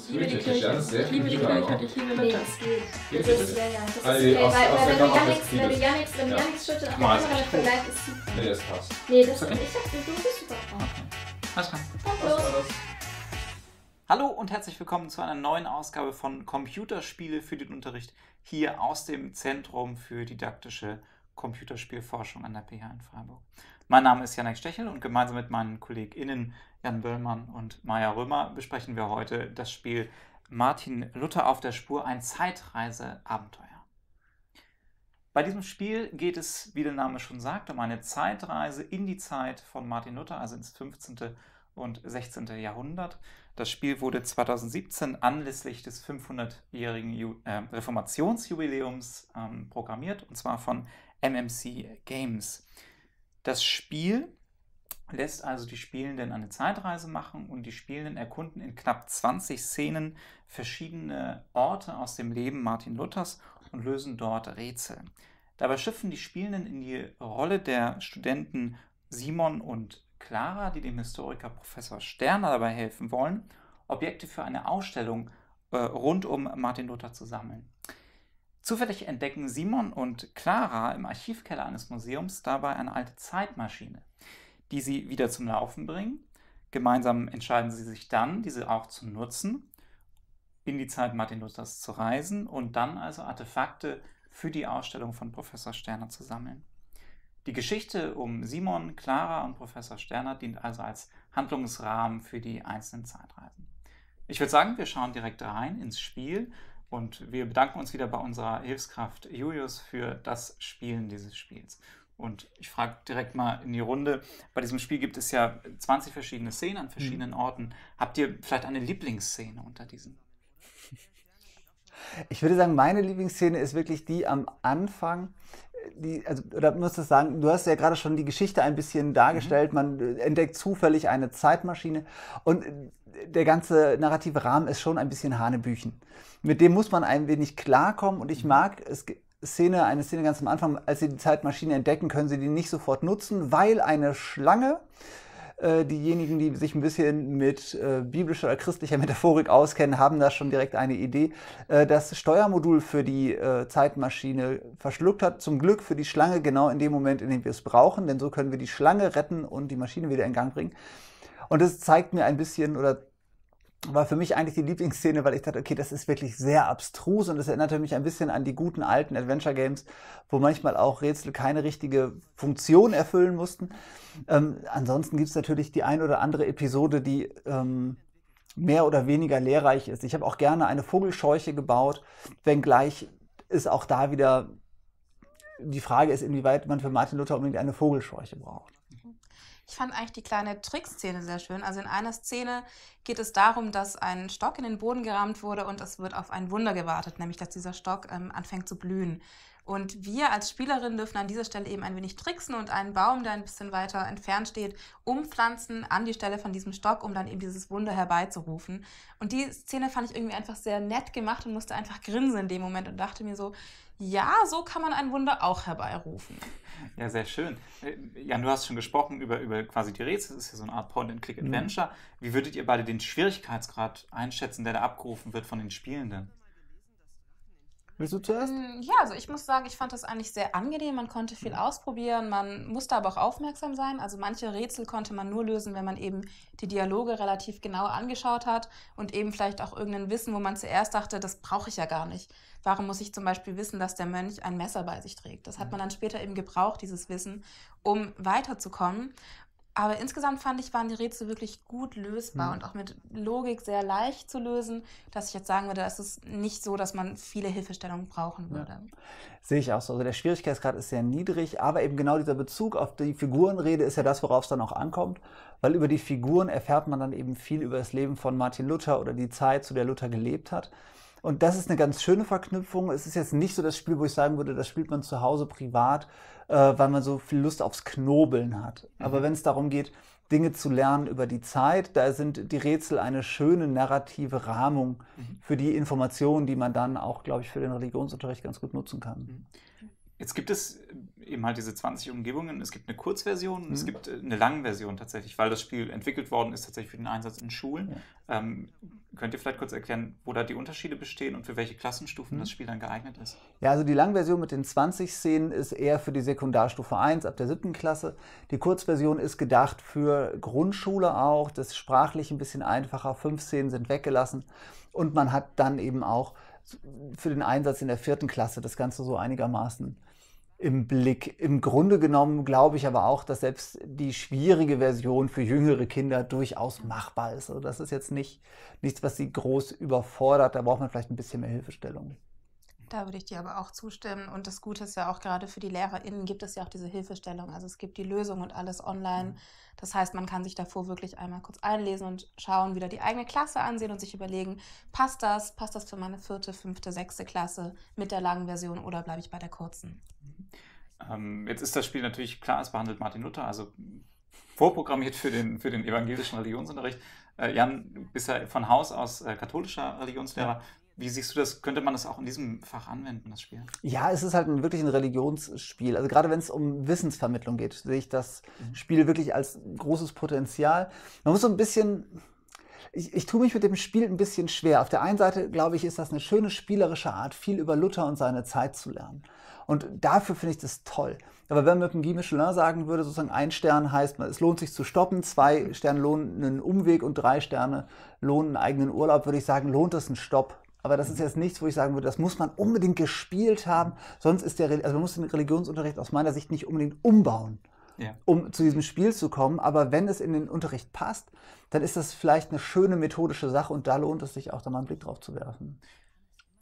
Ich liebe die Kirche. Ich liebe die Gleichheit. Ich liebe Luther. Nee, das geht. Das, ja, Das also ist, aus, weil, wenn, du Janix, wenn du dann kannst du vielleicht ist sie. Nee, das passt. Nee, das okay. ich dachte, du bist super Frau. Okay. Alles Hallo und herzlich willkommen zu einer neuen Ausgabe von Computerspiele für den Unterricht hier aus dem Zentrum für didaktische Computerspielforschung an der PH in Freiburg. Mein Name ist Janek Stechel und gemeinsam mit meinen KollegInnen Jan Böllmann und Maja Römer besprechen wir heute das Spiel Martin Luther auf der Spur, ein Zeitreiseabenteuer. Bei diesem Spiel geht es, wie der Name schon sagt, um eine Zeitreise in die Zeit von Martin Luther, also ins 15. und 16. Jahrhundert. Das Spiel wurde 2017 anlässlich des 500-jährigen äh, Reformationsjubiläums ähm, programmiert, und zwar von MMC Games. Das Spiel lässt also die Spielenden eine Zeitreise machen und die Spielenden erkunden in knapp 20 Szenen verschiedene Orte aus dem Leben Martin Luthers und lösen dort Rätsel. Dabei schiffen die Spielenden in die Rolle der Studenten Simon und Clara, die dem Historiker Professor Sterner dabei helfen wollen, Objekte für eine Ausstellung äh, rund um Martin Luther zu sammeln. Zufällig entdecken Simon und Clara im Archivkeller eines Museums dabei eine alte Zeitmaschine, die sie wieder zum Laufen bringen. Gemeinsam entscheiden sie sich dann, diese auch zu nutzen, in die Zeit Martin Luthers zu reisen und dann also Artefakte für die Ausstellung von Professor Sterner zu sammeln. Die Geschichte um Simon, Clara und Professor Sterner dient also als Handlungsrahmen für die einzelnen Zeitreisen. Ich würde sagen, wir schauen direkt rein ins Spiel. Und wir bedanken uns wieder bei unserer Hilfskraft Julius für das Spielen dieses Spiels. Und ich frage direkt mal in die Runde. Bei diesem Spiel gibt es ja 20 verschiedene Szenen an verschiedenen mhm. Orten. Habt ihr vielleicht eine Lieblingsszene unter diesen? Ich würde sagen, meine Lieblingsszene ist wirklich die am Anfang, die, also, oder musst du sagen, du hast ja gerade schon die Geschichte ein bisschen dargestellt, mhm. man entdeckt zufällig eine Zeitmaschine und der ganze narrative Rahmen ist schon ein bisschen Hanebüchen. Mit dem muss man ein wenig klarkommen und ich mhm. mag es. Szene, eine Szene ganz am Anfang, als sie die Zeitmaschine entdecken, können sie die nicht sofort nutzen, weil eine Schlange äh, diejenigen, die sich ein bisschen mit äh, biblischer oder christlicher Metaphorik auskennen, haben da schon direkt eine Idee. Äh, das Steuermodul für die äh, Zeitmaschine verschluckt hat zum Glück für die Schlange genau in dem Moment, in dem wir es brauchen, denn so können wir die Schlange retten und die Maschine wieder in Gang bringen. Und es zeigt mir ein bisschen oder war für mich eigentlich die Lieblingsszene, weil ich dachte, okay, das ist wirklich sehr abstrus und das erinnerte mich ein bisschen an die guten alten Adventure Games, wo manchmal auch Rätsel keine richtige Funktion erfüllen mussten. Ähm, ansonsten gibt es natürlich die ein oder andere Episode, die ähm, mehr oder weniger lehrreich ist. Ich habe auch gerne eine Vogelscheuche gebaut, wenngleich ist auch da wieder die Frage ist, inwieweit man für Martin Luther unbedingt eine Vogelscheuche braucht. Ich fand eigentlich die kleine Trickszene sehr schön. Also in einer Szene geht es darum, dass ein Stock in den Boden gerammt wurde und es wird auf ein Wunder gewartet, nämlich dass dieser Stock ähm, anfängt zu blühen. Und wir als Spielerin dürfen an dieser Stelle eben ein wenig tricksen und einen Baum, der ein bisschen weiter entfernt steht, umpflanzen an die Stelle von diesem Stock, um dann eben dieses Wunder herbeizurufen. Und die Szene fand ich irgendwie einfach sehr nett gemacht und musste einfach grinsen in dem Moment und dachte mir so, ja, so kann man ein Wunder auch herbeirufen. Ja, sehr schön. Äh, Jan, du hast schon gesprochen über, über quasi die Rätsel. Das ist ja so eine Art Point-and-Click-Adventure. Mhm. Wie würdet ihr beide den Schwierigkeitsgrad einschätzen, der da abgerufen wird von den Spielenden? Willst du zuerst? Mm, ja, also ich muss sagen, ich fand das eigentlich sehr angenehm. Man konnte viel mhm. ausprobieren, man musste aber auch aufmerksam sein. Also manche Rätsel konnte man nur lösen, wenn man eben die Dialoge relativ genau angeschaut hat und eben vielleicht auch irgendein Wissen, wo man zuerst dachte, das brauche ich ja gar nicht. Warum muss ich zum Beispiel wissen, dass der Mönch ein Messer bei sich trägt? Das hat mhm. man dann später eben gebraucht, dieses Wissen, um weiterzukommen. Aber insgesamt fand ich, waren die Rätsel wirklich gut lösbar mhm. und auch mit Logik sehr leicht zu lösen, dass ich jetzt sagen würde, es ist nicht so, dass man viele Hilfestellungen brauchen würde. Ja. Sehe ich auch so. Also der Schwierigkeitsgrad ist sehr niedrig, aber eben genau dieser Bezug auf die Figurenrede ist ja das, worauf es dann auch ankommt, weil über die Figuren erfährt man dann eben viel über das Leben von Martin Luther oder die Zeit, zu der Luther gelebt hat. Und das ist eine ganz schöne Verknüpfung. Es ist jetzt nicht so das Spiel, wo ich sagen würde, das spielt man zu Hause privat, äh, weil man so viel Lust aufs Knobeln hat. Mhm. Aber wenn es darum geht, Dinge zu lernen über die Zeit, da sind die Rätsel eine schöne narrative Rahmung mhm. für die Informationen, die man dann auch, glaube ich, für den Religionsunterricht ganz gut nutzen kann. Mhm. Jetzt gibt es äh, eben halt diese 20 Umgebungen. Es gibt eine Kurzversion, mhm. es gibt äh, eine Langversion tatsächlich, weil das Spiel entwickelt worden ist tatsächlich für den Einsatz in Schulen. Ja. Ähm, Könnt ihr vielleicht kurz erklären, wo da die Unterschiede bestehen und für welche Klassenstufen mhm. das Spiel dann geeignet ist? Ja, also die Langversion mit den 20 Szenen ist eher für die Sekundarstufe 1 ab der 7. Klasse. Die Kurzversion ist gedacht für Grundschule auch, das sprachlich ein bisschen einfacher, fünf Szenen sind weggelassen und man hat dann eben auch für den Einsatz in der 4. Klasse das Ganze so einigermaßen im Blick. Im Grunde genommen glaube ich aber auch, dass selbst die schwierige Version für jüngere Kinder durchaus machbar ist. Also das ist jetzt nicht, nichts, was sie groß überfordert. Da braucht man vielleicht ein bisschen mehr Hilfestellung. Da würde ich dir aber auch zustimmen. Und das Gute ist ja auch gerade für die LehrerInnen gibt es ja auch diese Hilfestellung. Also es gibt die Lösung und alles online. Das heißt, man kann sich davor wirklich einmal kurz einlesen und schauen, wieder die eigene Klasse ansehen und sich überlegen, passt das? Passt das für meine vierte, fünfte, sechste Klasse mit der langen Version oder bleibe ich bei der kurzen? Ähm, jetzt ist das Spiel natürlich klar, es behandelt Martin Luther, also vorprogrammiert für den, für den evangelischen Religionsunterricht. Äh, Jan, bist ja von Haus aus äh, katholischer Religionslehrer. Ja. Wie siehst du das? Könnte man das auch in diesem Fach anwenden, das Spiel? Ja, es ist halt ein, wirklich ein Religionsspiel. Also gerade wenn es um Wissensvermittlung geht, sehe ich das mhm. Spiel wirklich als großes Potenzial. Man muss so ein bisschen ich, ich tue mich mit dem Spiel ein bisschen schwer. Auf der einen Seite, glaube ich, ist das eine schöne spielerische Art, viel über Luther und seine Zeit zu lernen. Und dafür finde ich das toll. Aber wenn man mit dem Guy Michelin sagen würde, sozusagen ein Stern heißt, es lohnt sich zu stoppen, zwei Sterne lohnen einen Umweg und drei Sterne lohnen einen eigenen Urlaub, würde ich sagen, lohnt es einen Stopp. Aber das ist mhm. jetzt nichts, wo ich sagen würde, das muss man unbedingt gespielt haben. Sonst ist der, also man muss den Religionsunterricht aus meiner Sicht nicht unbedingt umbauen um zu diesem Spiel zu kommen. Aber wenn es in den Unterricht passt, dann ist das vielleicht eine schöne methodische Sache und da lohnt es sich auch, da mal einen Blick drauf zu werfen.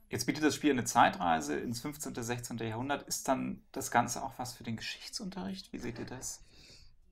Jetzt bietet das Spiel eine Zeitreise ins 15., und 16. Jahrhundert. Ist dann das Ganze auch was für den Geschichtsunterricht? Wie seht ihr das?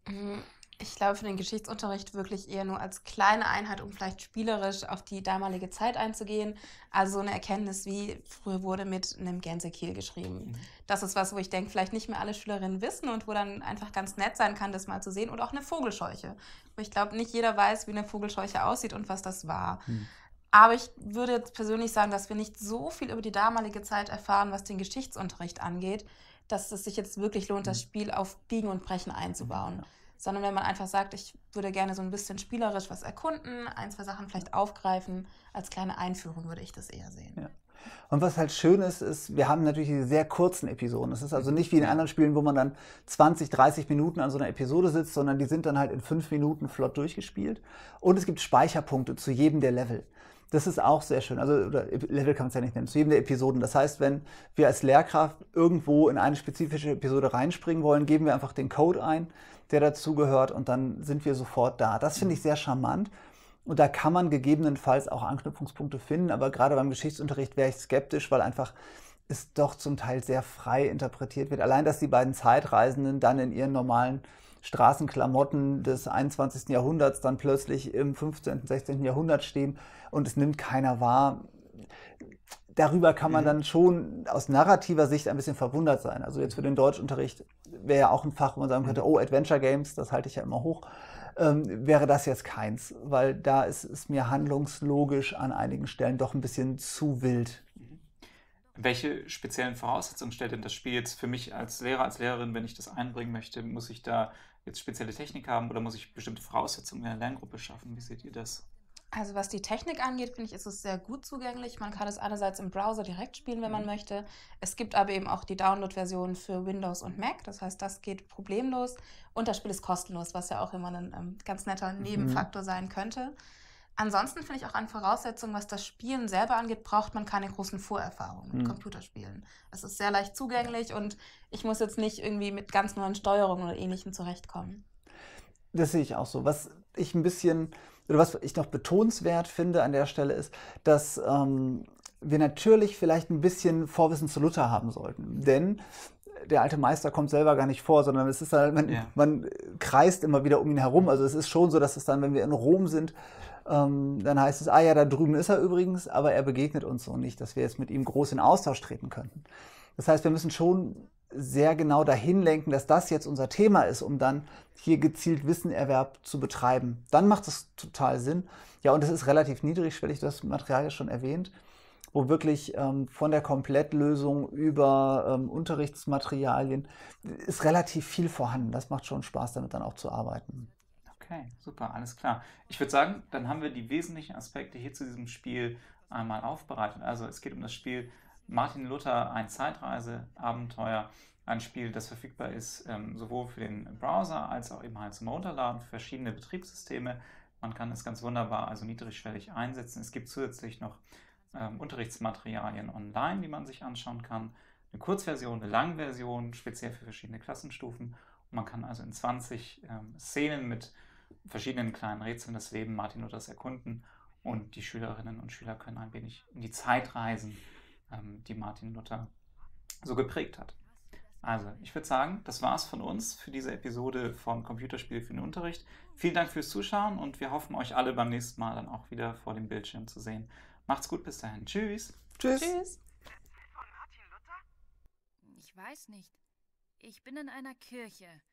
Mhm. Ich glaube, für den Geschichtsunterricht wirklich eher nur als kleine Einheit, um vielleicht spielerisch auf die damalige Zeit einzugehen. Also so eine Erkenntnis, wie früher wurde mit einem Gänsekiel geschrieben. Mhm. Das ist was, wo ich denke, vielleicht nicht mehr alle Schülerinnen wissen und wo dann einfach ganz nett sein kann, das mal zu sehen. Und auch eine Vogelscheuche. Wo ich glaube, nicht jeder weiß, wie eine Vogelscheuche aussieht und was das war. Mhm. Aber ich würde jetzt persönlich sagen, dass wir nicht so viel über die damalige Zeit erfahren, was den Geschichtsunterricht angeht, dass es sich jetzt wirklich lohnt, das mhm. Spiel auf Biegen und Brechen einzubauen. Mhm sondern wenn man einfach sagt, ich würde gerne so ein bisschen spielerisch was erkunden, ein, zwei Sachen vielleicht aufgreifen, als kleine Einführung würde ich das eher sehen. Ja. Und was halt schön ist, ist, wir haben natürlich diese sehr kurzen Episoden. Es ist also nicht wie in anderen Spielen, wo man dann 20, 30 Minuten an so einer Episode sitzt, sondern die sind dann halt in fünf Minuten flott durchgespielt. Und es gibt Speicherpunkte zu jedem der Level. Das ist auch sehr schön. Also Level kann man es ja nicht nennen. Zu jedem der Episoden. Das heißt, wenn wir als Lehrkraft irgendwo in eine spezifische Episode reinspringen wollen, geben wir einfach den Code ein, der dazugehört und dann sind wir sofort da. Das finde ich sehr charmant. Und da kann man gegebenenfalls auch Anknüpfungspunkte finden. Aber gerade beim Geschichtsunterricht wäre ich skeptisch, weil einfach es doch zum Teil sehr frei interpretiert wird. Allein, dass die beiden Zeitreisenden dann in ihren normalen Straßenklamotten des 21. Jahrhunderts dann plötzlich im 15., und 16. Jahrhundert stehen und es nimmt keiner wahr. Darüber kann man mhm. dann schon aus narrativer Sicht ein bisschen verwundert sein. Also jetzt für den Deutschunterricht wäre ja auch ein Fach, wo man sagen könnte, mhm. oh, Adventure Games, das halte ich ja immer hoch. Ähm, wäre das jetzt keins, weil da ist es mir handlungslogisch an einigen Stellen doch ein bisschen zu wild. Welche speziellen Voraussetzungen stellt denn das Spiel jetzt für mich als Lehrer, als Lehrerin, wenn ich das einbringen möchte? Muss ich da jetzt spezielle Technik haben oder muss ich bestimmte Voraussetzungen in der Lerngruppe schaffen? Wie seht ihr das? Also was die Technik angeht, finde ich, ist es sehr gut zugänglich. Man kann es einerseits im Browser direkt spielen, wenn mhm. man möchte. Es gibt aber eben auch die Download-Version für Windows und Mac. Das heißt, das geht problemlos. Und das Spiel ist kostenlos, was ja auch immer ein ähm, ganz netter mhm. Nebenfaktor mhm. sein könnte. Ansonsten finde ich auch an Voraussetzungen, was das Spielen selber angeht, braucht man keine großen Vorerfahrungen mit mhm. Computerspielen. Es ist sehr leicht zugänglich und ich muss jetzt nicht irgendwie mit ganz neuen Steuerungen oder ähnlichem zurechtkommen. Das sehe ich auch so. Was ich ein bisschen, oder was ich noch betonswert finde an der Stelle ist, dass ähm, wir natürlich vielleicht ein bisschen Vorwissen zu Luther haben sollten. Denn der alte Meister kommt selber gar nicht vor, sondern es ist halt, man, ja. man kreist immer wieder um ihn herum. Also es ist schon so, dass es dann, wenn wir in Rom sind, ähm, dann heißt es, ah ja, da drüben ist er übrigens, aber er begegnet uns so nicht, dass wir jetzt mit ihm groß in Austausch treten könnten. Das heißt, wir müssen schon sehr genau dahin lenken, dass das jetzt unser Thema ist, um dann hier gezielt Wissenerwerb zu betreiben. Dann macht es total Sinn. Ja, und es ist relativ niedrigschwellig, du hast das Material ja schon erwähnt, wo wirklich ähm, von der Komplettlösung über ähm, Unterrichtsmaterialien ist relativ viel vorhanden. Das macht schon Spaß, damit dann auch zu arbeiten. Okay, super, alles klar. Ich würde sagen, dann haben wir die wesentlichen Aspekte hier zu diesem Spiel einmal aufbereitet. Also es geht um das Spiel Martin Luther, ein Zeitreise-Abenteuer, ein Spiel, das verfügbar ist ähm, sowohl für den Browser als auch eben halt zum Runterladen für verschiedene Betriebssysteme. Man kann es ganz wunderbar, also niedrigschwellig einsetzen. Es gibt zusätzlich noch ähm, Unterrichtsmaterialien online, die man sich anschauen kann. Eine Kurzversion, eine Langversion, speziell für verschiedene Klassenstufen. Und man kann also in 20 ähm, Szenen mit verschiedenen kleinen Rätseln des Leben Martin Luthers erkunden und die Schülerinnen und Schüler können ein wenig in die Zeit reisen, ähm, die Martin Luther so geprägt hat. Also, ich würde sagen, das war's von uns für diese Episode von Computerspiel für den Unterricht. Vielen Dank fürs Zuschauen und wir hoffen, euch alle beim nächsten Mal dann auch wieder vor dem Bildschirm zu sehen. Macht's gut, bis dahin. Tschüss. Tschüss. Tschüss. Ich weiß nicht. Ich bin in einer Kirche.